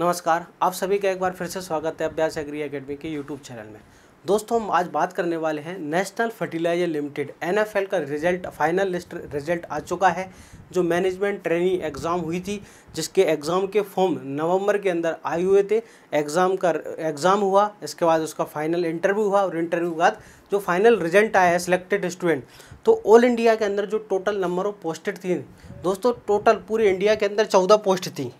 नमस्कार आप सभी का एक बार फिर से स्वागत है अभ्यास एग्री एकेडमी के यूट्यूब चैनल में दोस्तों हम आज बात करने वाले हैं नेशनल फर्टिलाइजर लिमिटेड एनएफएल का रिजल्ट फाइनल लिस्ट रिजल्ट आ चुका है जो मैनेजमेंट ट्रेनिंग एग्ज़ाम हुई थी जिसके एग्ज़ाम के फॉर्म नवंबर के अंदर आए हुए थे एग्ज़ाम का एग्ज़ाम हुआ इसके बाद उसका फाइनल इंटरव्यू हुआ और इंटरव्यू के बाद जो फाइनल रिजल्ट आया है सिलेक्टेड स्टूडेंट तो ऑल इंडिया के अंदर जो टोटल नंबर ऑफ पोस्टेड थी दोस्तों टोटल पूरे इंडिया के अंदर चौदह पोस्ट थी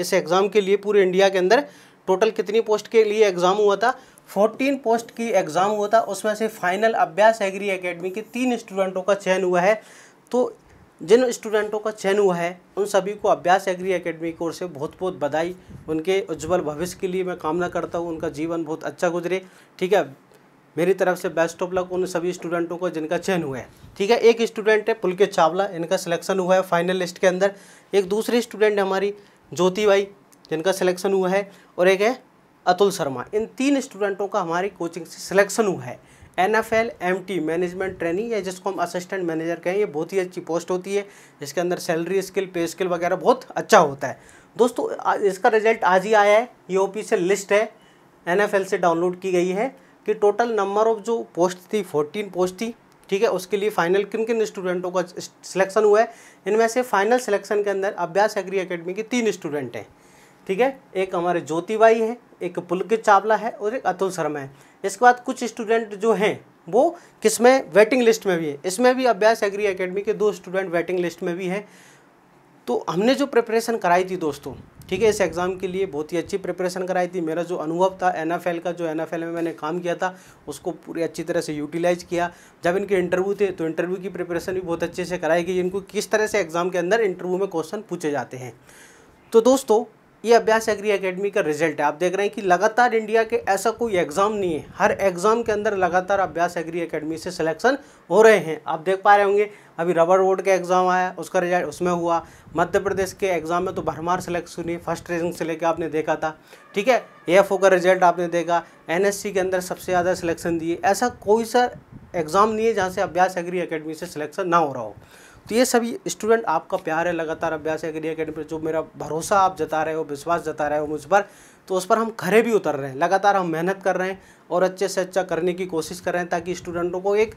इस एग्ज़ाम के लिए पूरे इंडिया के अंदर टोटल कितनी पोस्ट के लिए एग्ज़ाम हुआ था 14 पोस्ट की एग्ज़ाम हुआ था उसमें से फाइनल अभ्यास एग्री एकेडमी के तीन स्टूडेंटों का चयन हुआ है तो जिन स्टूडेंटों का चयन हुआ है उन सभी को अभ्यास एग्री एकेडमी की ओर से बहुत बहुत बधाई उनके उज्जवल भविष्य के लिए मैं कामना करता हूँ उनका जीवन बहुत अच्छा गुजरे ठीक है मेरी तरफ से बेस्ट ऑफ लक उन सभी स्टूडेंटों को जिनका चयन हुआ है ठीक है एक स्टूडेंट है पुलकित चावला इनका सिलेक्शन हुआ है फाइनल लिस्ट के अंदर एक दूसरी स्टूडेंट हमारी ज्योति भाई जिनका सिलेक्शन हुआ है और एक है अतुल शर्मा इन तीन स्टूडेंटों का हमारी कोचिंग से सिलेक्शन हुआ है N F L M T management training या जिसको हम असिस्टेंट मैनेजर कहें ये बहुत ही अच्छी पोस्ट होती है जिसके अंदर सैलरी स्किल पे स्किल वगैरह बहुत अच्छा होता है दोस्तों इसका रिजल्ट आज ही आया है ये से लिस्ट है एन एफ एल से डाउनलोड की गई है कि टोटल नंबर ऑफ जो पोस्ट थी फोर्टीन पोस्ट थी ठीक है उसके लिए फाइनल किन किन स्टूडेंटों का सिलेक्शन हुआ है इनमें से फाइनल सिलेक्शन के अंदर अभ्यास एग्री अकेडमी के तीन स्टूडेंट हैं ठीक है एक हमारे ज्योति बाई है एक पुलकित चावला है और एक अतुल शर्मा है इसके बाद कुछ स्टूडेंट जो हैं वो किसमें वेटिंग लिस्ट में भी है इसमें भी अभ्यास एग्री अकेडमी के दो स्टूडेंट वेटिंग लिस्ट में भी हैं तो हमने जो प्रिपरेशन कराई थी दोस्तों ठीक है इस एग्ज़ाम के लिए बहुत ही अच्छी प्रिपरेशन कराई थी मेरा जो अनुभव था एन का जो एन में मैंने काम किया था उसको पूरी अच्छी तरह से यूटिलाइज किया जब इनके इंटरव्यू थे तो इंटरव्यू की प्रिपरेशन भी बहुत अच्छे से कराई गई इनको किस तरह से एग्ज़ाम के अंदर इंटरव्यू में क्वेश्चन पूछे जाते हैं तो दोस्तों ये अभ्यास एग्री एकेडमी का रिजल्ट है आप देख रहे हैं कि लगातार इंडिया के ऐसा कोई एग्ज़ाम नहीं है हर एग्ज़ाम के अंदर लगातार अभ्यास एग्री एकेडमी से सिलेक्शन हो रहे हैं आप देख पा रहे होंगे अभी रबर बोर्ड का एग्ज़ाम आया उसका रिजल्ट उसमें हुआ मध्य प्रदेश के एग्ज़ाम में तो भरमार सिलेक्शन हुई फर्स्ट रैंक से लेकर आपने देखा था ठीक है ए का रिजल्ट आपने देखा एन के अंदर सबसे ज़्यादा सिलेक्शन दिए ऐसा कोई सा एग्ज़ाम नहीं है जहाँ से अभ्यास एग्री अकेडमी से सिलेक्शन ना हो रहा हो तो ये सभी स्टूडेंट आपका प्यार है लगातार अभ्यास है एग्री अकेडमी पर जो मेरा भरोसा आप जता रहे हो विश्वास जता रहे हो मुझ पर तो उस पर हम खरे भी उतर रहे हैं लगातार हम मेहनत कर रहे हैं और अच्छे से अच्छा करने की कोशिश कर रहे हैं ताकि स्टूडेंटों को एक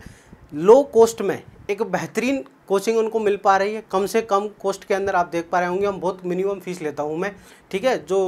लो कॉस्ट में एक बेहतरीन कोचिंग उनको मिल पा रही है कम से कम कॉस्ट के अंदर आप देख पा रहे होंगे हम बहुत मिनिमम फीस लेता हूँ मैं ठीक है जो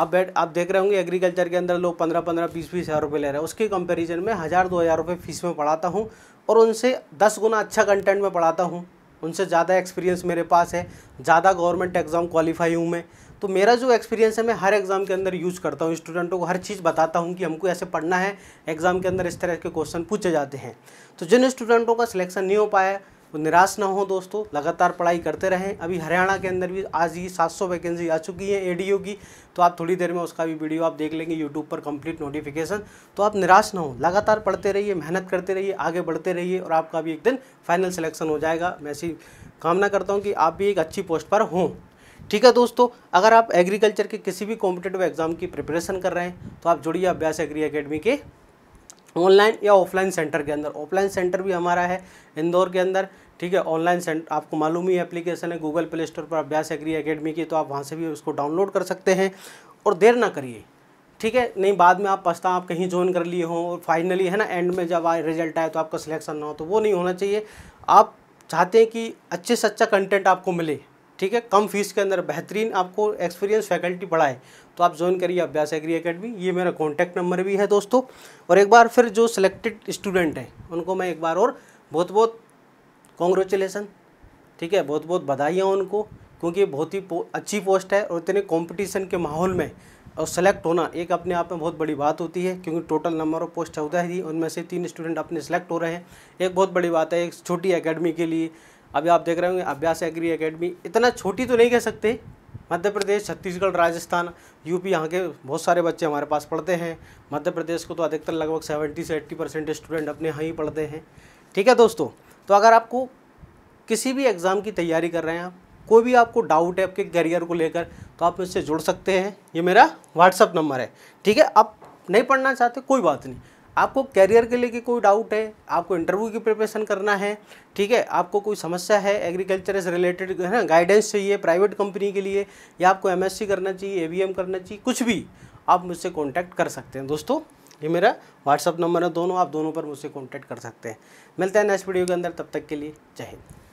आप बैठ आप देख रहे होंगे एग्रीकल्चर के अंदर लोग पंद्रह पंद्रह बीस बीस हज़ार रुपये ले रहे हैं उसके कंपैरिजन में हज़ार दो हज़ार रुपये फ़ीस में पढ़ाता हूँ और उनसे दस गुना अच्छा कंटेंट में पढ़ाता हूँ उनसे ज़्यादा एक्सपीरियंस मेरे पास है ज़्यादा गवर्नमेंट एग्ज़ाम क्वालिफाई हूँ मैं तो मेरा जो एक्सपीरियंस है मैं हर एग्ज़ाम के अंदर यूज़ करता हूँ स्टूडेंटों को हर चीज़ बताता हूँ कि हमको ऐसे पढ़ना है एग्ज़ाम के अंदर इस तरह के क्वेश्चन पूछे जाते हैं तो जिन स्टूडेंटों का सिलेक्शन नहीं हो पाया वो तो निराश ना हो दोस्तों लगातार पढ़ाई करते रहें अभी हरियाणा के अंदर भी आज ही 700 वैकेंसी आ चुकी है एडीओ की तो आप थोड़ी देर में उसका भी वीडियो आप देख लेंगे यूट्यूब पर कंप्लीट नोटिफिकेशन तो आप निराश ना हो लगातार पढ़ते रहिए मेहनत करते रहिए आगे बढ़ते रहिए और आपका भी एक दिन फाइनल सिलेक्शन हो जाएगा मैं ऐसी कामना करता हूँ कि आप भी एक अच्छी पोस्ट पर हों ठीक है दोस्तों अगर आप एग्रीकल्चर के किसी भी कॉम्पिटेटिव एग्जाम की प्रिपरेशन कर रहे हैं तो आप जुड़िए अभ्यास एग्री अकेडमी के ऑनलाइन या ऑफलाइन सेंटर के अंदर ऑफलाइन सेंटर भी हमारा है इंदौर के अंदर ठीक है ऑनलाइन सेंटर आपको मालूम ही एप्लीकेशन है गूगल प्ले स्टोर पर अभ्यास एग्री अकेडमी की तो आप वहाँ से भी उसको डाउनलोड कर सकते हैं और देर ना करिए ठीक है नहीं बाद में आप पछता आप कहीं ज्वाइन कर लिए हों और फाइनली है ना एंड में जब आए रिजल्ट आए तो आपका सिलेक्शन ना हो तो वो नहीं होना चाहिए आप चाहते हैं कि अच्छे से अच्छा कंटेंट आपको मिले ठीक है कम फीस के अंदर बेहतरीन आपको एक्सपीरियंस फैकल्टी पढ़ाए तो आप ज्वाइन करिए अभ्यास एग्री अकेडमी ये मेरा कॉन्टैक्ट नंबर भी है दोस्तों और एक बार फिर जो सिलेक्टेड स्टूडेंट हैं उनको मैं एक बार और बहुत बहुत कॉन्ग्रेचुलेसन ठीक है बहुत बहुत बधाइयाँ उनको क्योंकि बहुत ही अच्छी पोस्ट है और इतने कॉम्पिटिशन के माहौल में और सेलेक्ट होना एक अपने आप में बहुत बड़ी बात होती है क्योंकि टोटल नंबर ऑफ पोस्ट चौदह थी उनमें से तीन स्टूडेंट अपने सेलेक्ट हो रहे हैं एक बहुत बड़ी बात है एक छोटी एकेडमी के लिए अभी आप देख रहे होंगे अभ्यास एग्री एकेडमी इतना छोटी तो नहीं कह सकते मध्य प्रदेश छत्तीसगढ़ राजस्थान यूपी यहाँ के बहुत सारे बच्चे हमारे पास पढ़ते हैं मध्य प्रदेश को तो अधिकतर लगभग सेवेंटी से एट्टी परसेंट स्टूडेंट अपने यहाँ ही पढ़ते हैं ठीक है दोस्तों तो अगर आपको किसी भी एग्ज़ाम की तैयारी कर रहे हैं आप कोई भी आपको डाउट है आपके करियर को लेकर तो आप मुझसे जुड़ सकते हैं ये मेरा व्हाट्सअप नंबर है ठीक है आप नहीं पढ़ना चाहते कोई बात नहीं आपको कैरियर के लेके कोई डाउट है आपको इंटरव्यू की प्रिपरेशन करना है ठीक है आपको कोई समस्या है एग्रीकल्चर से रिलेटेड है ना गाइडेंस चाहिए प्राइवेट कंपनी के लिए या आपको एमएससी करना चाहिए एवीएम करना चाहिए कुछ भी आप मुझसे कॉन्टैक्ट कर सकते हैं दोस्तों ये मेरा व्हाट्सअप नंबर है दोनों आप दोनों पर मुझसे कॉन्टैक्ट कर सकते हैं मिलते हैं नेक्स्ट वीडियो के अंदर तब तक के लिए जय हिंद